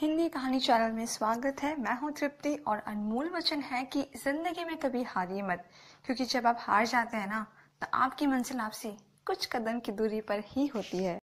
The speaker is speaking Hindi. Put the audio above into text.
हिंदी कहानी चैनल में स्वागत है मैं हूं तृप्ति और अनमोल वचन है कि जिंदगी में कभी हारिए मत क्योंकि जब आप हार जाते हैं ना तो आपकी मंजिल आपसे कुछ कदम की दूरी पर ही होती है